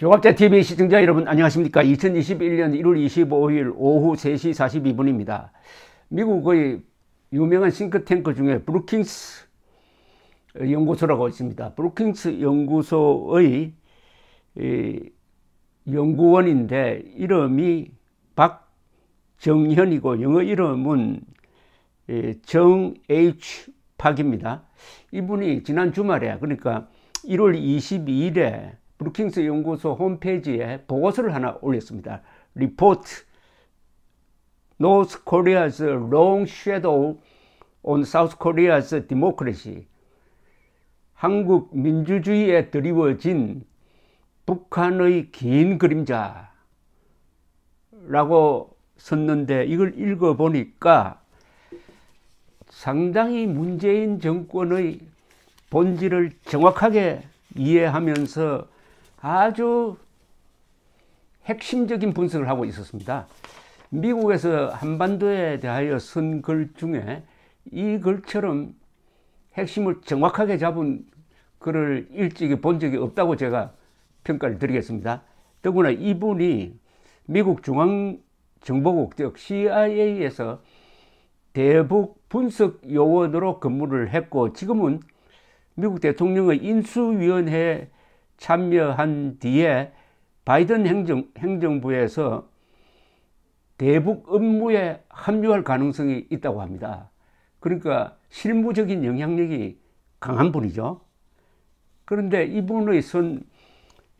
조갑자 TV 시청자 여러분 안녕하십니까 2021년 1월 25일 오후 3시 42분입니다 미국의 유명한 싱크탱크 중에 브루킹스 연구소라고 있습니다 브루킹스 연구소의 연구원인데 이름이 박정현이고 영어 이름은 정H 박입니다 이분이 지난 주말에 그러니까 1월 22일에 브루킹스 연구소 홈페이지에 보고서를 하나 올렸습니다. 리포트 North Korea's long shadow on South Korea's democracy. 한국 민주주의에 드리워진 북한의 긴 그림자라고 썼는데 이걸 읽어보니까 상당히 문재인 정권의 본질을 정확하게 이해하면서 아주 핵심적인 분석을 하고 있었습니다. 미국에서 한반도에 대하여 쓴 글 중에 이 글처럼 핵심을 정확하게 잡은 글을 일찍이 본 적이 없다고 제가 평가를 드리겠습니다. 더구나 이분이 미국 중앙정보국 즉 CIA에서 대북 분석 요원으로 근무를 했고 지금은 미국 대통령의 인수위원회 참여한 뒤에 바이든 행정, 행정부에서 대북 업무에 합류할 가능성이 있다고 합니다. 그러니까 실무적인 영향력이 강한 분이죠. 그런데 이분의 선,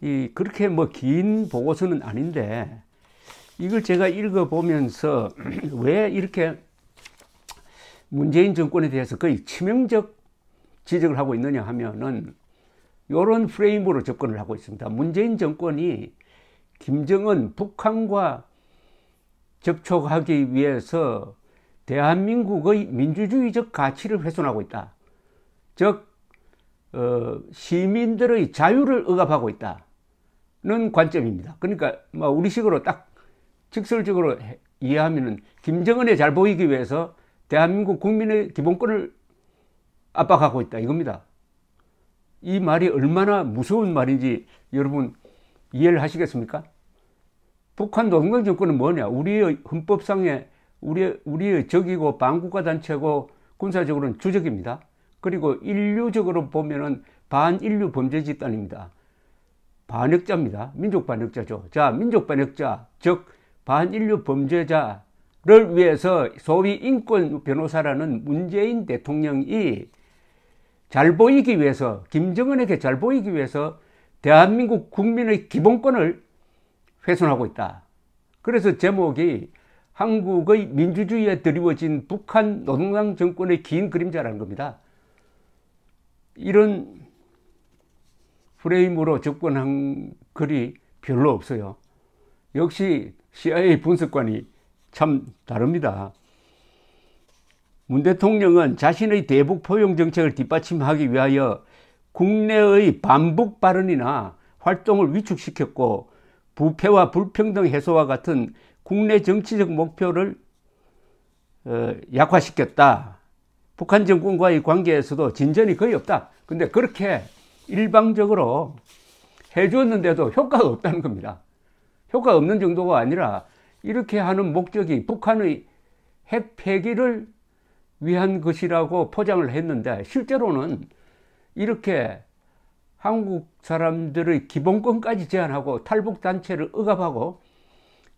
이, 그렇게 뭐 긴 보고서는 아닌데, 이걸 제가 읽어보면서 왜 이렇게 문재인 정권에 대해서 거의 치명적 지적을 하고 있느냐 하면은 이런 프레임으로 접근을 하고 있습니다. 문재인 정권이 김정은 북한과 접촉하기 위해서 대한민국의 민주주의적 가치를 훼손하고 있다. 즉 어, 시민들의 자유를 억압하고 있다는 관점입니다. 그러니까 뭐 우리식으로 딱 직설적으로 이해하면은 김정은에 잘 보이기 위해서 대한민국 국민의 기본권을 압박하고 있다 이겁니다. 이 말이 얼마나 무서운 말인지 여러분 이해를 하시겠습니까? 북한 노동당 정권은 뭐냐? 우리의 헌법상에 우리의, 우리의 적이고 반국가 단체고 군사적으로는 주적입니다. 그리고 인류적으로 보면은 반인류 범죄 집단입니다. 반역자입니다. 민족 반역자죠. 자, 민족 반역자, 즉 반인류 범죄자를 위해서 소위 인권 변호사라는 문재인 대통령이 잘 보이기 위해서 김정은에게 잘 보이기 위해서 대한민국 국민의 기본권을 훼손하고 있다. 그래서 제목이 한국의 민주주의에 드리워진 북한 노동당 정권의 긴 그림자라는 겁니다. 이런 프레임으로 접근한 글이 별로 없어요. 역시 CIA 분석관이 참 다릅니다. 문 대통령은 자신의 대북 포용 정책을 뒷받침하기 위하여 국내의 반북 발언이나 활동을 위축시켰고 부패와 불평등 해소와 같은 국내 정치적 목표를 어, 약화시켰다. 북한 정권과의 관계에서도 진전이 거의 없다. 근데 그렇게 일방적으로 해주었는데도 효과가 없다는 겁니다. 효과가 없는 정도가 아니라 이렇게 하는 목적이 북한의 핵 폐기를 위한 것이라고 포장을 했는데 실제로는 이렇게 한국 사람들의 기본권까지 제한하고 탈북 단체를 억압하고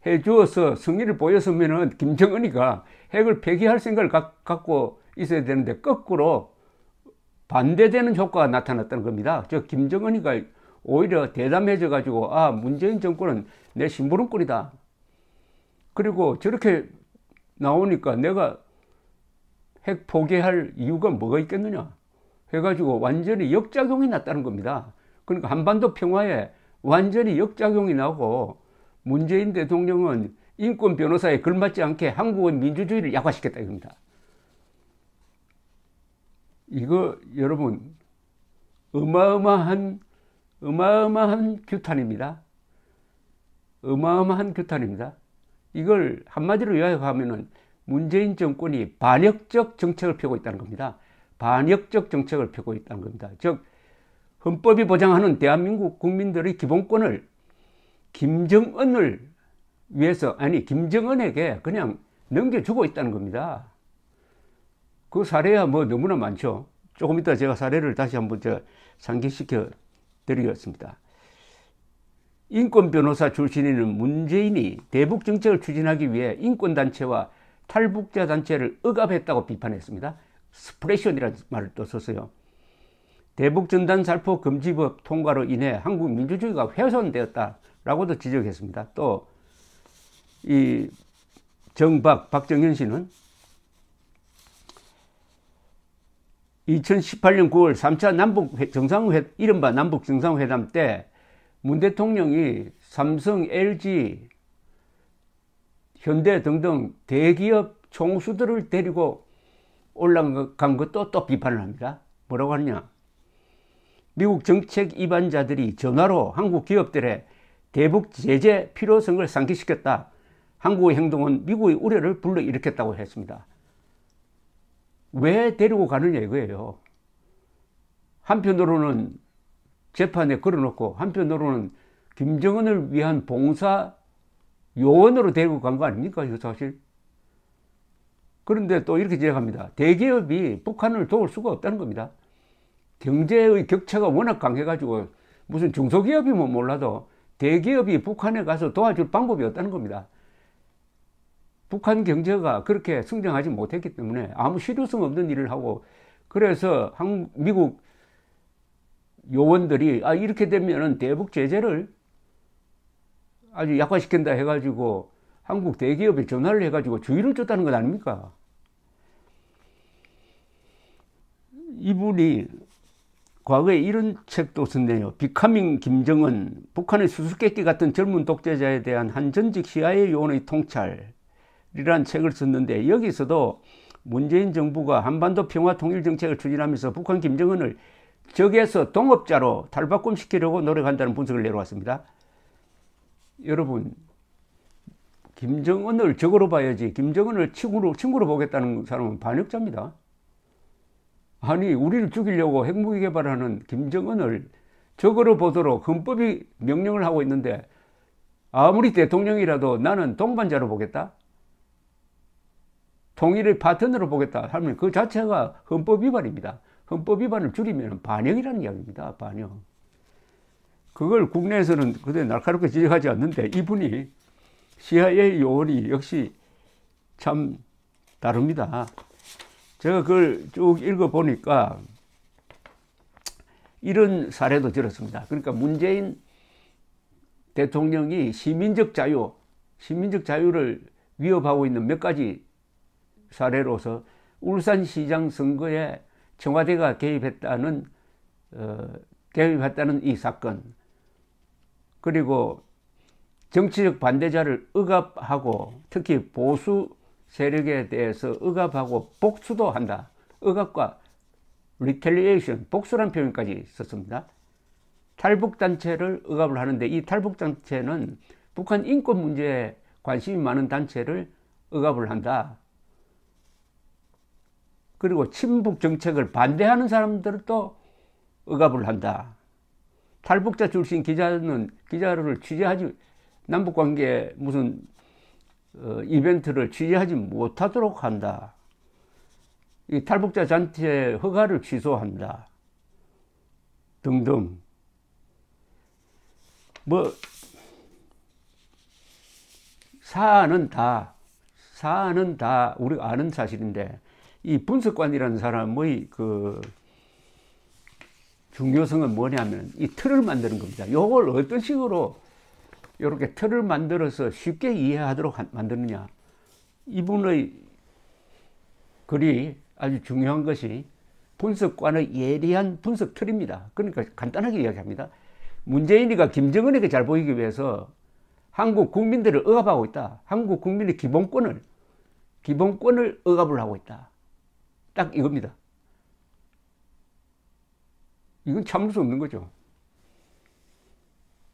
해 주어서 승리를보였으면 김정은이가 핵을 폐기할 생각을 갖고 있어야 되는데 거꾸로 반대되는 효과가 나타났다는 겁니다. 저 김정은이가 오히려 대담해져 가지고 아 문재인 정권은 내 심부름꾼이다. 그리고 저렇게 나오니까 내가 핵 포기할 이유가 뭐가 있겠느냐 해가지고 완전히 역작용이 났다는 겁니다. 그러니까 한반도 평화에 완전히 역작용이 나고 문재인 대통령은 인권 변호사에 걸맞지 않게 한국의 민주주의를 약화시켰다 이겁니다. 이거 여러분 어마어마한 어마어마한 규탄입니다. 어마어마한 규탄입니다. 이걸 한마디로 요약하면은 문재인 정권이 반역적 정책을 펴고 있다는 겁니다. 반역적 정책을 펴고 있다는 겁니다. 즉 헌법이 보장하는 대한민국 국민들의 기본권을 김정은을 위해서 아니 김정은에게 그냥 넘겨주고 있다는 겁니다. 그 사례야 뭐 너무나 많죠. 조금 이따 제가 사례를 다시 한번 제 상기시켜 드리겠습니다. 인권 변호사 출신인 문재인이 대북 정책을 추진하기 위해 인권단체와 탈북자 단체를 억압했다고 비판했습니다. 스프레션이라는 말을 또 썼어요. 대북 전단 살포 금지법 통과로 인해 한국 민주주의가 훼손되었다라고도 지적했습니다. 또 이 정박 박정현 씨는 2018년 9월 3차 남북 정상회 이른바 남북 정상회담 때 문 대통령이 삼성, LG, 현대 등등 대기업 총수들을 데리고 올라간 것도 또 비판을 합니다. 뭐라고 하느냐? 미국 정책 입안자들이 전화로 한국 기업들의 대북 제재 필요성을 상기시켰다. 한국의 행동은 미국의 우려를 불러일으켰다고 했습니다. 왜 데리고 가느냐 이거예요. 한편으로는 재판에 걸어놓고 한편으로는 김정은을 위한 봉사 요원으로 데리고 간거 아닙니까? 사실. 그런데 또 이렇게 지적합니다. 대기업이 북한을 도울 수가 없다는 겁니다. 경제의 격차가 워낙 강해가지고 무슨 중소기업이면 뭐 몰라도 대기업이 북한에 가서 도와줄 방법이 없다는 겁니다. 북한 경제가 그렇게 성장하지 못했기 때문에 아무 실효성 없는 일을 하고 그래서 한국, 미국 요원들이 아 이렇게 되면은 대북 제재를 아주 약화시킨다 해가지고 한국 대기업에 전화를 해가지고 주의를 줬다는 것 아닙니까? 이분이 과거에 이런 책도 썼네요. 비카밍 김정은, 북한의 수수께끼 같은 젊은 독재자에 대한 한 전직 CIA 요원의 통찰이라는 책을 썼는데 여기서도 문재인 정부가 한반도 평화 통일 정책을 추진하면서 북한 김정은을 적에서 동업자로 탈바꿈시키려고 노력한다는 분석을 내려왔습니다. 여러분 김정은을 적으로 봐야지 김정은을 친구로, 친구로 보겠다는 사람은 반역자입니다. 아니 우리를 죽이려고 핵무기 개발하는 김정은을 적으로 보도록 헌법이 명령을 하고 있는데 아무리 대통령이라도 나는 동반자로 보겠다. 통일의 파트너로 보겠다 하면 그 자체가 헌법 위반입니다. 헌법 위반을 줄이면 반역이라는 이야기입니다. 반역. 그걸 국내에서는 그대 날카롭게 지적하지 않는데 이분이 CIA 요원이 역시 참 다릅니다. 제가 그걸 쭉 읽어보니까 이런 사례도 들었습니다. 그러니까 문재인 대통령이 시민적 자유, 시민적 자유를 위협하고 있는 몇 가지 사례로서 울산시장 선거에 청와대가 개입했다는 어, 개입했다는 이 사건 그리고 정치적 반대자를 억압하고 특히 보수 세력에 대해서 억압하고 복수도 한다. 억압과 리텔리에이션, 복수란 표현까지 썼습니다. 탈북단체를 억압을 하는데 이 탈북단체는 북한 인권 문제에 관심이 많은 단체를 억압을 한다. 그리고 친북 정책을 반대하는 사람들을 억압을 한다. 탈북자 출신 기자는 기자를 취재하지 남북관계 무슨 어, 이벤트를 취재하지 못하도록 한다. 이 탈북자 잔치에 허가를 취소한다. 등등. 뭐 사안은 다 사안은 다 우리가 아는 사실인데 이 분석관이라는 사람의 그 중요성은 뭐냐면 이 틀을 만드는 겁니다. 요걸 어떤 식으로 이렇게 틀을 만들어서 쉽게 이해하도록 만드느냐. 이분의 글이 아주 중요한 것이 분석관의 예리한 분석 틀입니다. 그러니까 간단하게 이야기합니다. 문재인이가 김정은에게 잘 보이기 위해서 한국 국민들을 억압하고 있다. 한국 국민의 기본권을 기본권을 억압을 하고 있다. 딱 이겁니다. 이건 참을 수 없는 거죠.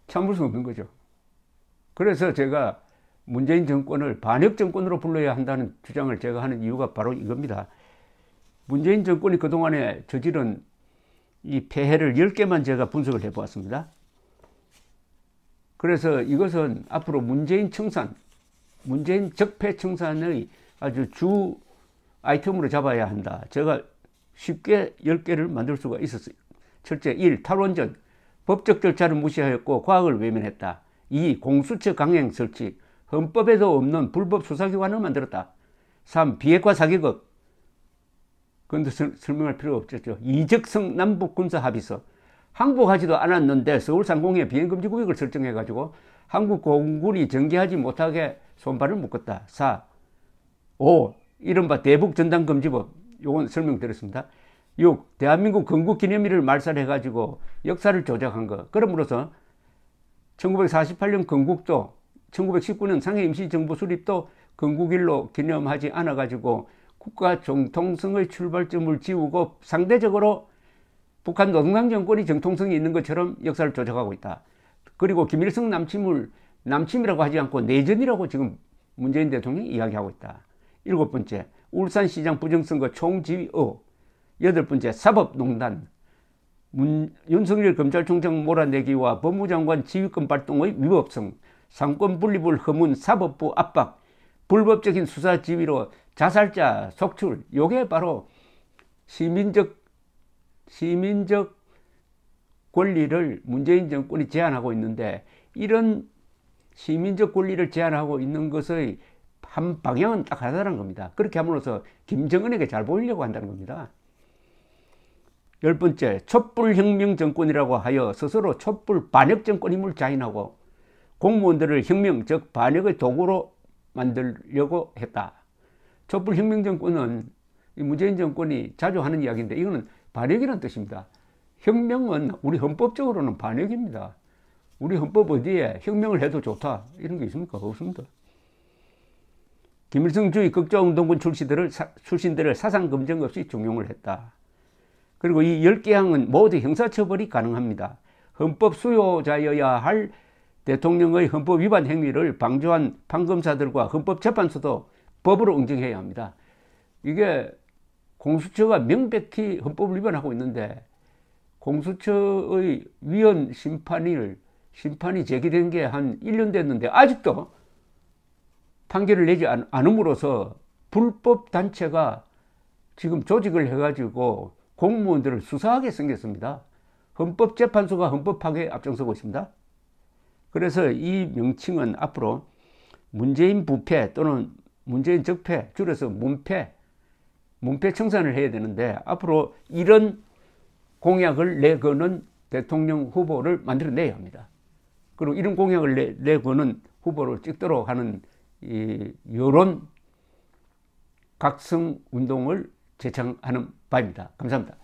참을 수 없는 거죠. 그래서 제가 문재인 정권을 반역 정권으로 불러야 한다는 주장을 제가 하는 이유가 바로 이겁니다. 문재인 정권이 그동안에 저지른 이 폐해를 10개만 제가 분석을 해 보았습니다. 그래서 이것은 앞으로 문재인 청산, 문재인 적폐 청산의 아주 주 아이템으로 잡아야 한다. 제가 쉽게 10개를 만들 수가 있었, 첫째, 1. 탈원전. 법적 절차를 무시하였고 과학을 외면했다. 2. 공수처 강행 설치. 헌법에도 없는 불법 수사기관을 만들었다. 3. 비핵화 사기극. 그런데 설명할 필요가 없죠 이적성 남북 군사 합의서. 항복하지도 않았는데 서울 상공에 비행금지 구역을 설정해가지고 한국 공군이 전개하지 못하게 손발을 묶었다. 4. 5. 이른바 대북 전단금지법. 요건 설명드렸습니다. 6. 대한민국 건국 기념일을 말살해 가지고 역사를 조작한 것. 그러므로써 1948년 건국도 1919년 상해 임시정부 수립도 건국일로 기념하지 않아 가지고 국가 정통성의 출발점을 지우고 상대적으로 북한 노동당 정권이 정통성이 있는 것처럼 역사를 조작하고 있다. 그리고 김일성 남침을 남침이라고 하지 않고 내전이라고 지금 문재인 대통령이 이야기하고 있다. 일곱 번째, 울산시장 부정선거 총지휘 의 어. 여덟 번째 사법농단 문, 윤석열 검찰총장 몰아내기와 법무장관 지휘권 발동의 위법성 상권 분립을 허문 사법부 압박 불법적인 수사 지휘로 자살자 속출 요게 바로 시민적 시민적 권리를 문재인 정권이 제한하고 있는데 이런 시민적 권리를 제한하고 있는 것의 한 방향은 딱하라는 겁니다. 그렇게 함으로써 김정은에게 잘 보이려고 한다는 겁니다. 열 번째, 촛불혁명 정권이라고 하여 스스로 촛불 반역 정권임을 자인하고 공무원들을 혁명, 즉 반역의 도구로 만들려고 했다. 촛불혁명 정권은 문재인 정권이 자주 하는 이야기인데 이거는 반역이라는 뜻입니다. 혁명은 우리 헌법적으로는 반역입니다. 우리 헌법 어디에 혁명을 해도 좋다 이런 게 있습니까? 없습니다. 김일성주의 극좌운동권 출신들을, 출신들을 사상 검증 없이 중용을 했다. 그리고 이 10개항은 모두 형사처벌이 가능합니다. 헌법 수요자여야 할 대통령의 헌법 위반 행위를 방조한 판검사들과 헌법재판소도 법으로 응징해야 합니다. 이게 공수처가 명백히 헌법을 위반하고 있는데 공수처의 위헌 심판을 심판이 제기된 게 한 1년 됐는데 아직도 판결을 내지 않, 않음으로써 불법 단체가 지금 조직을 해가지고 공무원들을 수사하게 생겼습니다. 헌법재판소가 헌법 파괴 앞장서고 있습니다. 그래서 이 명칭은 앞으로 문재인 부패 또는 문재인 적폐 줄여서 문패 문패 청산을 해야 되는데 앞으로 이런 공약을 내거는 대통령 후보를 만들어내야 합니다. 그리고 이런 공약을 내, 내거는 후보를 찍도록 하는 이 여론 각성 운동을 제창하는 바입니다. 감사합니다.